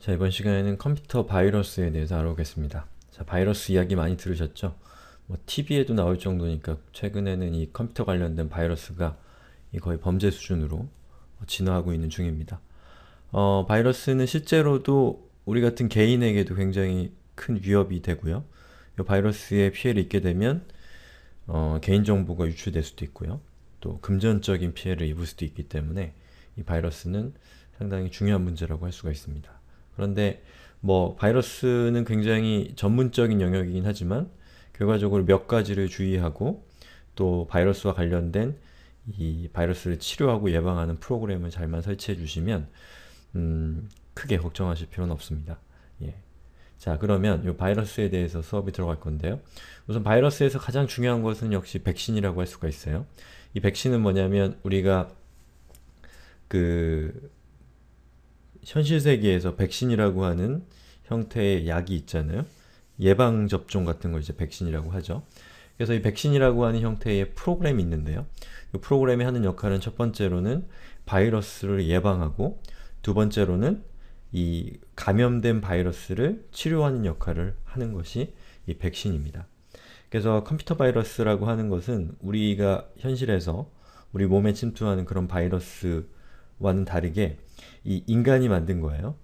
자 이번 시간에는 컴퓨터 바이러스에 대해서 알아보겠습니다. 자 바이러스 이야기 많이 들으셨죠? 뭐 TV에도 나올 정도니까 최근에는 이 컴퓨터 관련된 바이러스가 거의 범죄 수준으로 진화하고 있는 중입니다. 어, 바이러스는 실제로도 우리 같은 개인에게도 굉장히 큰 위협이 되고요. 이 바이러스에 피해를 입게 되면 어, 개인정보가 유출될 수도 있고요. 또 금전적인 피해를 입을 수도 있기 때문에 이 바이러스는 상당히 중요한 문제라고 할 수가 있습니다. 그런데 뭐 바이러스는 굉장히 전문적인 영역이긴 하지만 결과적으로 몇 가지를 주의하고 또 바이러스와 관련된 이 바이러스를 치료하고 예방하는 프로그램을 잘만 설치해 주시면 음, 크게 걱정하실 필요는 없습니다. 예. 자 그러면 이 바이러스에 대해서 수업이 들어갈 건데요. 우선 바이러스에서 가장 중요한 것은 역시 백신이라고 할 수가 있어요. 이 백신은 뭐냐면 우리가 그 현실 세계에서 백신이라고 하는 형태의 약이 있잖아요. 예방 접종 같은 걸 이제 백신이라고 하죠. 그래서 이 백신이라고 하는 형태의 프로그램이 있는데요. 이 프로그램이 하는 역할은 첫 번째로는 바이러스를 예방하고 두 번째로는 이 감염된 바이러스를 치료하는 역할을 하는 것이 이 백신입니다. 그래서 컴퓨터 바이러스라고 하는 것은 우리가 현실에서 우리 몸에 침투하는 그런 바이러스 와는 다르게 이 인간이 만든 거예요.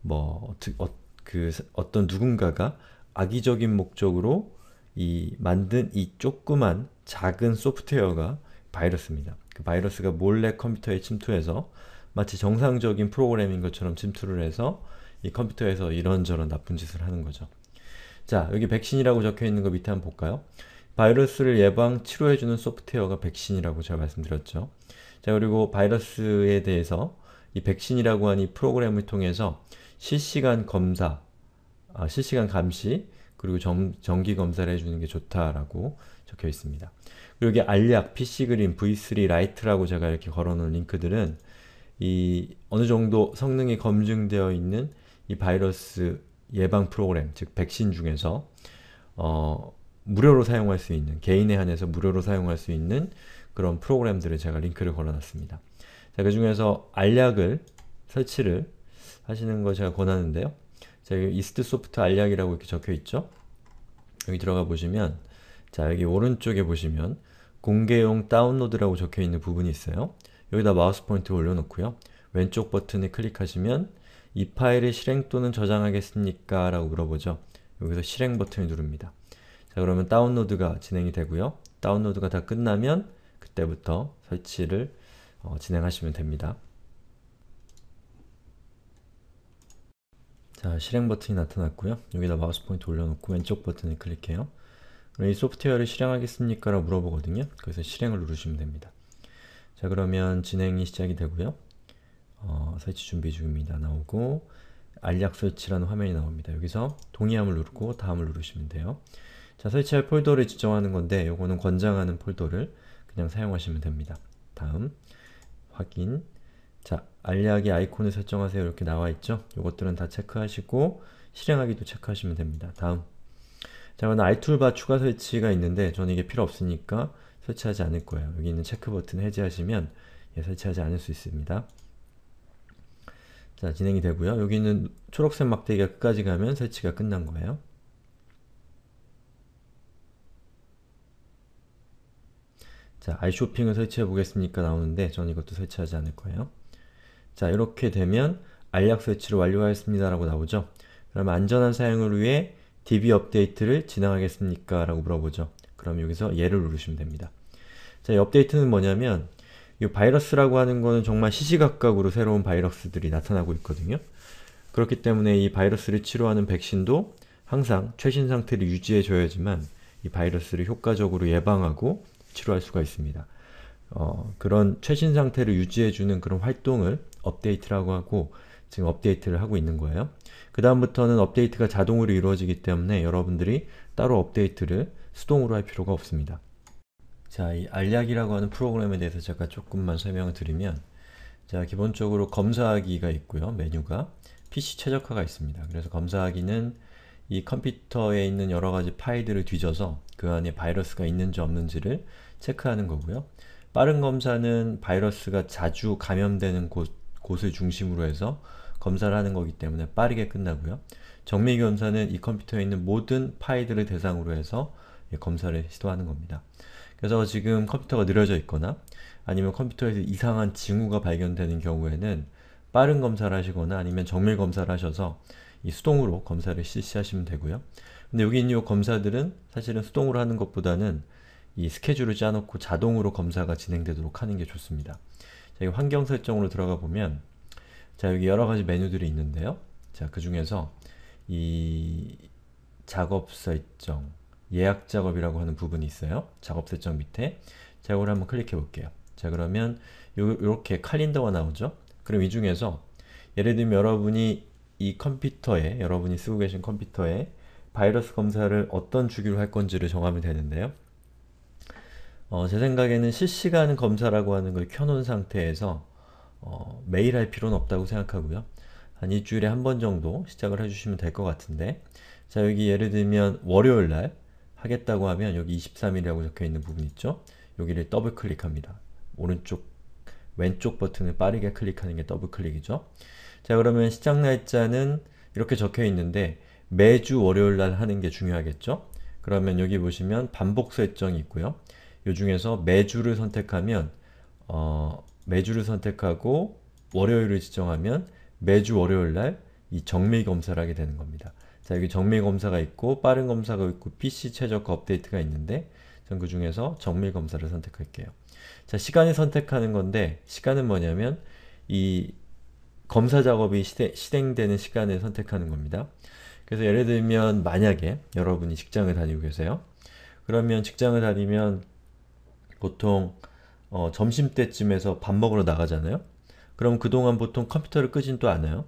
뭐 어, 그, 어떤 누군가가 악의적인 목적으로 이 만든 이 조그만 작은 소프트웨어가 바이러스입니다. 그 바이러스가 몰래 컴퓨터에 침투해서 마치 정상적인 프로그램인 것처럼 침투를 해서 이 컴퓨터에서 이런저런 나쁜 짓을 하는 거죠. 자, 여기 백신이라고 적혀있는 거 밑에 한번 볼까요? 바이러스를 예방, 치료해주는 소프트웨어가 백신이라고 제가 말씀드렸죠. 자, 그리고 바이러스에 대해서 이 백신이라고 하는 이 프로그램을 통해서 실시간 검사, 아, 실시간 감시, 그리고 정, 정기 검사를 해주는 게 좋다라고 적혀 있습니다. 그리고 여기 알약, PC그린, V3 라이트라고 제가 이렇게 걸어놓은 링크들은 이 어느 정도 성능이 검증되어 있는 이 바이러스 예방 프로그램, 즉 백신 중에서 어, 무료로 사용할 수 있는, 개인에 한해서 무료로 사용할 수 있는 그런 프로그램들을 제가 링크를 걸어놨습니다. 자, 그 중에서 알약을 설치를 하시는 걸 제가 권하는데요. 자, 여 이스트 소프트 알약이라고 이렇게 적혀 있죠? 여기 들어가 보시면 자, 여기 오른쪽에 보시면 공개용 다운로드라고 적혀 있는 부분이 있어요. 여기다 마우스 포인트 올려놓고요. 왼쪽 버튼을 클릭하시면 이 파일을 실행 또는 저장하겠습니까? 라고 물어보죠. 여기서 실행 버튼을 누릅니다. 자, 그러면 다운로드가 진행이 되고요. 다운로드가 다 끝나면 때부터 설치를 어, 진행하시면 됩니다. 자, 실행 버튼이 나타났고요. 여기다 마우스 포인트 올려놓고 왼쪽 버튼을 클릭해요. 이 소프트웨어를 실행하겠습니까? 라고 물어보거든요. 그래서 실행을 누르시면 됩니다. 자 그러면 진행이 시작이 되고요. 어, 설치 준비 중입니다. 나오고 알약 설치라는 화면이 나옵니다. 여기서 동의함을 누르고 다음을 누르시면 돼요. 자 설치할 폴더를 지정하는 건데 요거는 권장하는 폴더를 그냥 사용하시면 됩니다. 다음 확인 자 알리하기 아이콘을 설정하세요 이렇게 나와있죠? 이것들은 다 체크하시고 실행하기도 체크하시면 됩니다. 다음 자 그럼 아이툴바 추가 설치가 있는데 저는 이게 필요 없으니까 설치하지 않을 거예요. 여기 있는 체크 버튼 해제하시면 예, 설치하지 않을 수 있습니다. 자 진행이 되고요. 여기 있는 초록색 막대기가 끝까지 가면 설치가 끝난 거예요. 자, i s h o 을 설치해 보겠습니까? 나오는데 저는 이것도 설치하지 않을 거예요. 자, 이렇게 되면 알약 설치를 완료하였습니다. 라고 나오죠. 그럼 안전한 사용을 위해 DB 업데이트를 진행하겠습니까? 라고 물어보죠. 그럼 여기서 예를 누르시면 됩니다. 자, 이 업데이트는 뭐냐면 이 바이러스라고 하는 거는 정말 시시각각으로 새로운 바이러스들이 나타나고 있거든요. 그렇기 때문에 이 바이러스를 치료하는 백신도 항상 최신 상태를 유지해줘야지만 이 바이러스를 효과적으로 예방하고 치료할 수가 있습니다. 어, 그런 최신 상태를 유지해주는 그런 활동을 업데이트라고 하고 지금 업데이트를 하고 있는 거예요. 그 다음부터는 업데이트가 자동으로 이루어지기 때문에 여러분들이 따로 업데이트를 수동으로 할 필요가 없습니다. 자, 이 알약이라고 하는 프로그램에 대해서 제가 조금만 설명을 드리면 자, 기본적으로 검사하기가 있고요, 메뉴가 PC 최적화가 있습니다. 그래서 검사하기는 이 컴퓨터에 있는 여러 가지 파일들을 뒤져서 그 안에 바이러스가 있는지 없는지를 체크하는 거고요. 빠른 검사는 바이러스가 자주 감염되는 곳, 곳을 중심으로 해서 검사를 하는 거기 때문에 빠르게 끝나고요. 정밀 검사는 이 컴퓨터에 있는 모든 파일들을 대상으로 해서 예, 검사를 시도하는 겁니다. 그래서 지금 컴퓨터가 느려져 있거나 아니면 컴퓨터에서 이상한 징후가 발견되는 경우에는 빠른 검사를 하시거나 아니면 정밀 검사를 하셔서 이 수동으로 검사를 실시하시면 되고요. 근데 여기 있는 이 검사들은 사실은 수동으로 하는 것보다는 이 스케줄을 짜놓고 자동으로 검사가 진행되도록 하는 게 좋습니다. 자, 이 환경 설정으로 들어가 보면 자, 여기 여러 가지 메뉴들이 있는데요. 자, 그 중에서 이 작업 설정, 예약 작업이라고 하는 부분이 있어요. 작업 설정 밑에 자, 이걸 한번 클릭해 볼게요. 자, 그러면 요, 요렇게 칼린더가 나오죠? 그럼 이 중에서 예를 들면 여러분이 이 컴퓨터에, 여러분이 쓰고 계신 컴퓨터에 바이러스 검사를 어떤 주기로 할 건지를 정하면 되는데요. 어, 제 생각에는 실시간 검사라고 하는 걸 켜놓은 상태에서 어, 매일 할 필요는 없다고 생각하고요. 한 일주일에 한 번 정도 시작을 해주시면 될 것 같은데 자 여기 예를 들면 월요일날 하겠다고 하면 여기 23일이라고 적혀있는 부분 있죠? 여기를 더블클릭합니다. 오른쪽, 왼쪽 버튼을 빠르게 클릭하는 게 더블클릭이죠. 자 그러면 시작 날짜는 이렇게 적혀있는데 매주 월요일날 하는 게 중요하겠죠? 그러면 여기 보시면 반복 설정이 있고요. 요 중에서 매주를 선택하면 어, 매주를 선택하고 월요일을 지정하면 매주 월요일날 이 정밀 검사를 하게 되는 겁니다. 자 여기 정밀 검사가 있고 빠른 검사가 있고 PC 최적화 업데이트가 있는데 전 그 중에서 정밀 검사를 선택할게요. 자 시간을 선택하는 건데 시간은 뭐냐면 이 검사 작업이 시대, 실행되는 시간을 선택하는 겁니다. 그래서 예를 들면 만약에 여러분이 직장을 다니고 계세요. 그러면 직장을 다니면 보통 어, 점심때쯤에서 밥 먹으러 나가잖아요? 그럼 그동안 보통 컴퓨터를 끄진 또 않아요?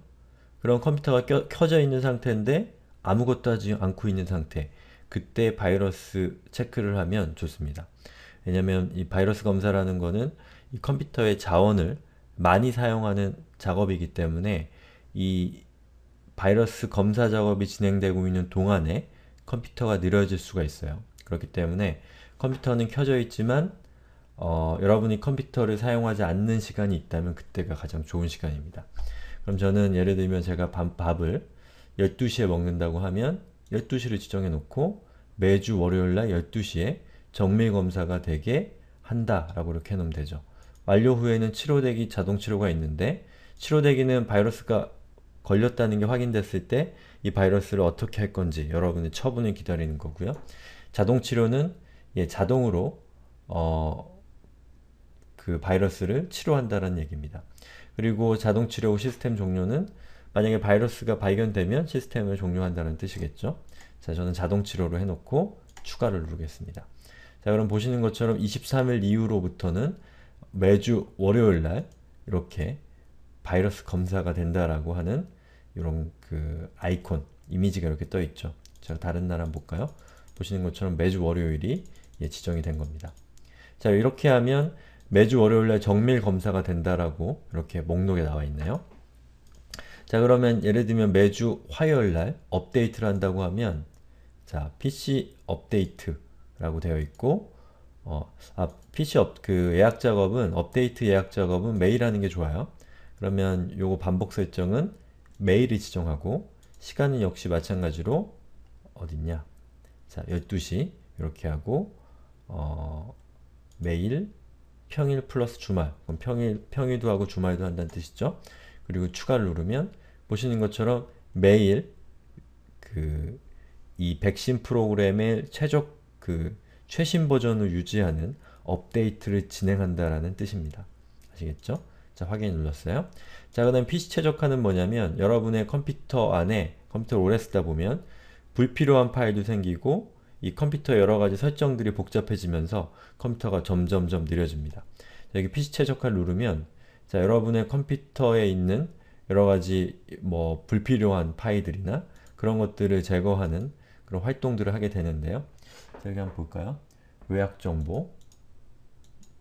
그럼 컴퓨터가 껴, 켜져 있는 상태인데 아무것도 하지 않고 있는 상태 그때 바이러스 체크를 하면 좋습니다. 왜냐면 이 바이러스 검사라는 거는 이 컴퓨터의 자원을 많이 사용하는 작업이기 때문에 이 바이러스 검사 작업이 진행되고 있는 동안에 컴퓨터가 느려질 수가 있어요. 그렇기 때문에 컴퓨터는 켜져 있지만 어, 여러분이 컴퓨터를 사용하지 않는 시간이 있다면 그때가 가장 좋은 시간입니다. 그럼 저는 예를 들면 제가 밤, 밥을 12시에 먹는다고 하면 12시를 지정해 놓고 매주 월요일날 12시에 정밀검사가 되게 한다 라고 이렇게 해놓으면 되죠. 완료 후에는 치료되기 자동치료가 있는데 치료되기는 바이러스가 걸렸다는 게 확인됐을 때 이 바이러스를 어떻게 할 건지 여러분의 처분을 기다리는 거고요. 자동치료는 예, 자동으로 어, 그 바이러스를 치료한다는 얘기입니다. 그리고 자동 치료 시스템 종료는 만약에 바이러스가 발견되면 시스템을 종료한다는 뜻이겠죠. 자, 저는 자동 치료로 해놓고 추가를 누르겠습니다. 자, 그럼 보시는 것처럼 23일 이후로부터는 매주 월요일날 이렇게 바이러스 검사가 된다라고 하는 이런 그 아이콘, 이미지가 이렇게 떠있죠. 제가 다른 날 한번 볼까요? 보시는 것처럼 매주 월요일이 예, 지정이 된 겁니다. 자, 이렇게 하면 매주 월요일날 정밀 검사가 된다라고 이렇게 목록에 나와 있네요. 자 그러면 예를 들면 매주 화요일날 업데이트를 한다고 하면 자 PC 업데이트라고 되어 있고 어, 아 PC 업, 그 예약 작업은 업데이트 예약 작업은 매일 하는 게 좋아요. 그러면 요거 반복 설정은 매일이 지정하고 시간은 역시 마찬가지로 어딨냐 자 12시 이렇게 하고 어, 매일 평일 플러스 주말 그럼 평일, 평일도 하고 주말도 한다는 뜻이죠. 그리고 추가를 누르면 보시는 것처럼 매일 그 이 백신 프로그램의 최적 그 최신 버전을 유지하는 업데이트를 진행한다라는 뜻입니다. 아시겠죠? 자, 확인 눌렀어요. 자, 그 다음 PC 최적화는 뭐냐면 여러분의 컴퓨터 안에 컴퓨터를 오래 쓰다 보면 불필요한 파일도 생기고 이 컴퓨터 여러 가지 설정들이 복잡해지면서 컴퓨터가 점점점 느려집니다. 자, 여기 PC 최적화를 누르면 자, 여러분의 컴퓨터에 있는 여러 가지 뭐 불필요한 파일들이나 그런 것들을 제거하는 그런 활동들을 하게 되는데요. 자, 여기 한번 볼까요? 요약 정보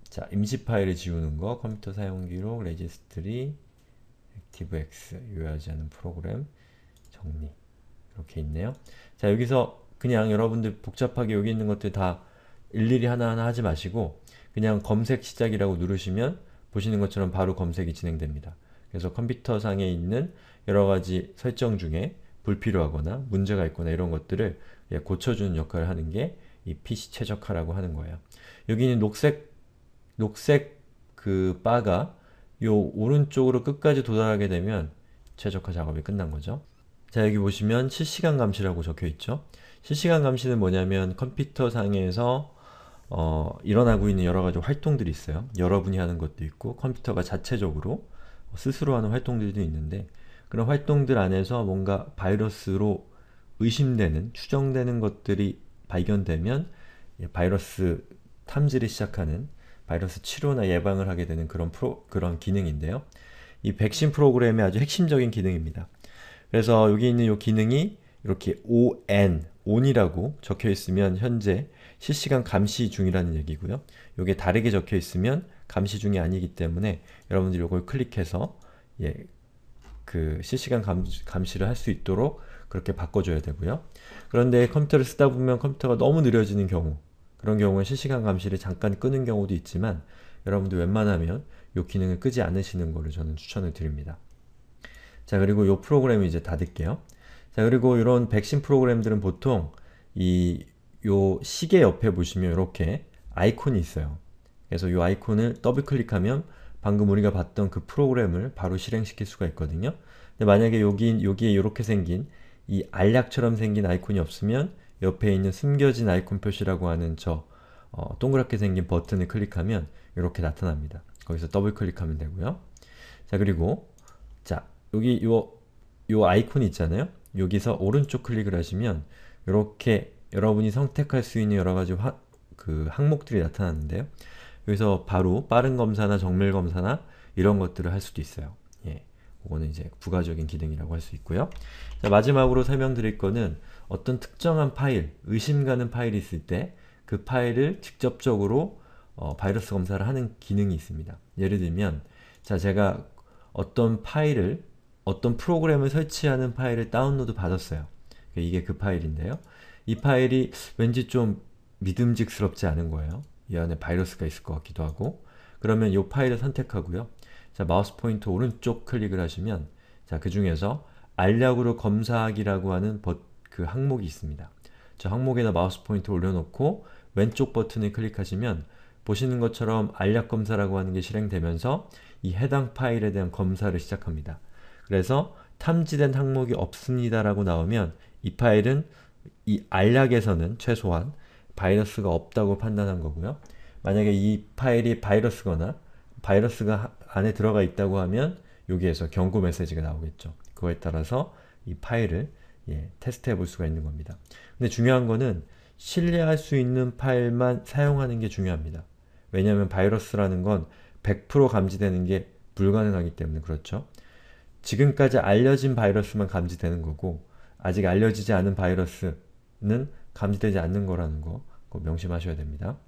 자, 임시 파일을 지우는 거 컴퓨터 사용 기록, 레지스트리, 액티브엑스, 요하지 않은 프로그램, 정리 이렇게 있네요. 자, 여기서 그냥 여러분들 복잡하게 여기 있는 것들 다 일일이 하나하나 하지 마시고 그냥 검색 시작이라고 누르시면 보시는 것처럼 바로 검색이 진행됩니다. 그래서 컴퓨터상에 있는 여러가지 설정 중에 불필요하거나 문제가 있거나 이런 것들을 예, 고쳐주는 역할을 하는 게 이 PC 최적화라고 하는 거예요. 여기는 녹색 녹색 그 바가 요 오른쪽으로 끝까지 도달하게 되면 최적화 작업이 끝난 거죠. 자 여기 보시면 실시간 감시라고 적혀있죠. 실시간 감시는 뭐냐면 컴퓨터 상에서 어, 일어나고 있는 여러 가지 활동들이 있어요. 여러분이 하는 것도 있고 컴퓨터가 자체적으로 스스로 하는 활동들도 있는데 그런 활동들 안에서 뭔가 바이러스로 의심되는, 추정되는 것들이 발견되면 바이러스 탐지를 시작하는 바이러스 치료나 예방을 하게 되는 그런 프로, 그런 기능인데요. 이 백신 프로그램의 아주 핵심적인 기능입니다. 그래서 여기 있는 이 기능이 이렇게 ON on이라고 적혀 있으면 현재 실시간 감시 중이라는 얘기고요. 이게 다르게 적혀 있으면 감시 중이 아니기 때문에 여러분들이 이걸 클릭해서 예, 그 실시간 감, 감시를 할 수 있도록 그렇게 바꿔줘야 되고요. 그런데 컴퓨터를 쓰다 보면 컴퓨터가 너무 느려지는 경우 그런 경우에 실시간 감시를 잠깐 끄는 경우도 있지만 여러분들 웬만하면 이 기능을 끄지 않으시는 거를 저는 추천을 드립니다. 자 그리고 이 프로그램이 이제 다 듣게요. 자 그리고 이런 백신 프로그램들은 보통 이 요 시계 옆에 보시면 이렇게 아이콘이 있어요. 그래서 이 아이콘을 더블 클릭하면 방금 우리가 봤던 그 프로그램을 바로 실행시킬 수가 있거든요. 근데 만약에 여기 여기에 이렇게 생긴 이 알약처럼 생긴 아이콘이 없으면 옆에 있는 숨겨진 아이콘 표시라고 하는 저 어, 동그랗게 생긴 버튼을 클릭하면 이렇게 나타납니다. 거기서 더블 클릭하면 되고요. 자 그리고 자 여기 요 요 아이콘 이 있잖아요. 여기서 오른쪽 클릭을 하시면 이렇게 여러분이 선택할 수 있는 여러가지 그 항목들이 나타나는데요. 여기서 바로 빠른 검사나 정밀 검사나 이런 것들을 할 수도 있어요. 예. 그거는 이제 부가적인 기능이라고 할 수 있고요. 자, 마지막으로 설명드릴 거는 어떤 특정한 파일, 의심 가는 파일이 있을 때 그 파일을 직접적으로 어, 바이러스 검사를 하는 기능이 있습니다. 예를 들면 자 제가 어떤 파일을 어떤 프로그램을 설치하는 파일을 다운로드 받았어요. 그러니까 이게 그 파일인데요. 이 파일이 왠지 좀 믿음직스럽지 않은 거예요. 이 안에 바이러스가 있을 것 같기도 하고 그러면 이 파일을 선택하고요. 자 마우스 포인트 오른쪽 클릭을 하시면 자그 중에서 알약으로 검사하기라고 하는 버, 그 항목이 있습니다. 저 항목에다 마우스 포인트 올려놓고 왼쪽 버튼을 클릭하시면 보시는 것처럼 알약 검사라고 하는 게 실행되면서 이 해당 파일에 대한 검사를 시작합니다. 그래서 탐지된 항목이 없습니다라고 나오면 이 파일은 이 알약에서는 최소한 바이러스가 없다고 판단한 거고요. 만약에 이 파일이 바이러스거나 바이러스가 안에 들어가 있다고 하면 여기에서 경고 메시지가 나오겠죠. 그거에 따라서 이 파일을 예, 테스트해 볼 수가 있는 겁니다. 근데 중요한 거는 신뢰할 수 있는 파일만 사용하는 게 중요합니다. 왜냐하면 바이러스라는 건 100% 감지되는 게 불가능하기 때문에 그렇죠. 지금까지 알려진 바이러스만 감지되는 거고 아직 알려지지 않은 바이러스는 감지되지 않는 거라는 거 명심하셔야 됩니다.